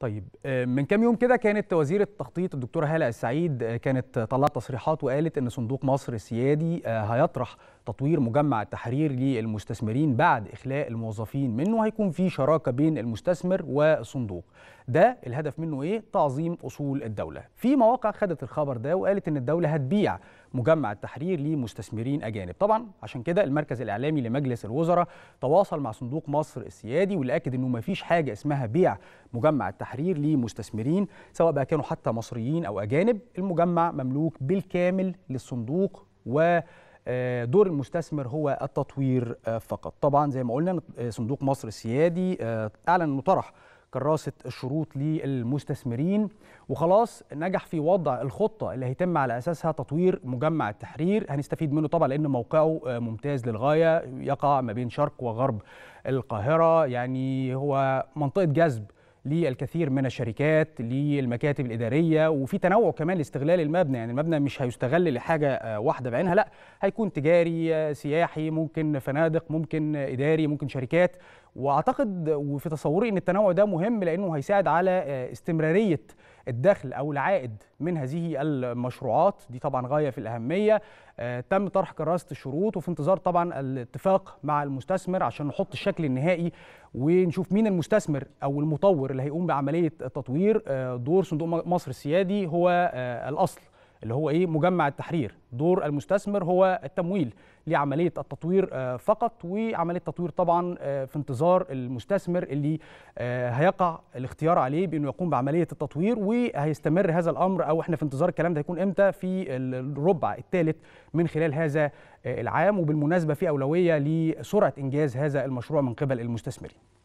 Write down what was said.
طيب آه، من كام يوم كده كانت وزيرة التخطيط الدكتورة هالة السعيد آه، كانت طلعت تصريحات وقالت ان صندوق مصر السيادي آه، هيطرح تطوير مجمع التحرير للمستثمرين بعد اخلاء الموظفين منه هيكون في شراكة بين المستثمر والصندوق ده الهدف منه ايه تعظيم اصول الدوله في مواقع خدت الخبر ده وقالت ان الدوله هتبيع مجمع التحرير لمستثمرين اجانب طبعا عشان كده المركز الاعلامي لمجلس الوزراء تواصل مع صندوق مصر السيادي واللي اكد انه ما فيش حاجه اسمها بيع مجمع التحرير لمستثمرين سواء بقى كانوا حتى مصريين او اجانب المجمع مملوك بالكامل للصندوق و آه، دور المستثمر هو التطوير آه، فقط طبعا زي ما قلنا آه، صندوق مصر السيادي اعلن انه طرح كراسه الشروط للمستثمرين وخلاص نجح في وضع الخطه اللي هيتم على اساسها تطوير مجمع التحرير هنستفيد منه طبعا لان موقعه آه، ممتاز للغايه يقع ما بين شرق وغرب القاهره يعني هو منطقه جذب للكثير من الشركات للمكاتب الاداريه وفي تنوع كمان لاستغلال المبنى يعني المبنى مش هيستغل لحاجه آه، واحده بعينها لا هيكون تجاري آه، سياحي ممكن فنادق ممكن اداري ممكن شركات واعتقد وفي تصوري ان التنوع ده مهم لانه هيساعد على آه، استمراريه الدخل او العائد من هذه المشروعات دي طبعا غايه في الاهميه آه، تم طرح كراسه الشروط وفي انتظار طبعا الاتفاق مع المستثمر عشان نحط الشكل النهائي ونشوف مين المستثمر او المطور اللي هيقوم بعمليه التطوير آه، دور صندوق مصر السيادي هو آه، الاصل اللي هو ايه مجمع التحرير دور المستثمر هو التمويل لعمليه التطوير آه، فقط وعمليه التطوير طبعا آه، في انتظار المستثمر اللي آه، هيقع الاختيار عليه بانه يقوم بعمليه التطوير وهيستمر هذا الامر او احنا في انتظار الكلام ده هيكون امتى في الربع الثالث من خلال هذا العام وبالمناسبه في اولويه لسرعه انجاز هذا المشروع من قبل المستثمرين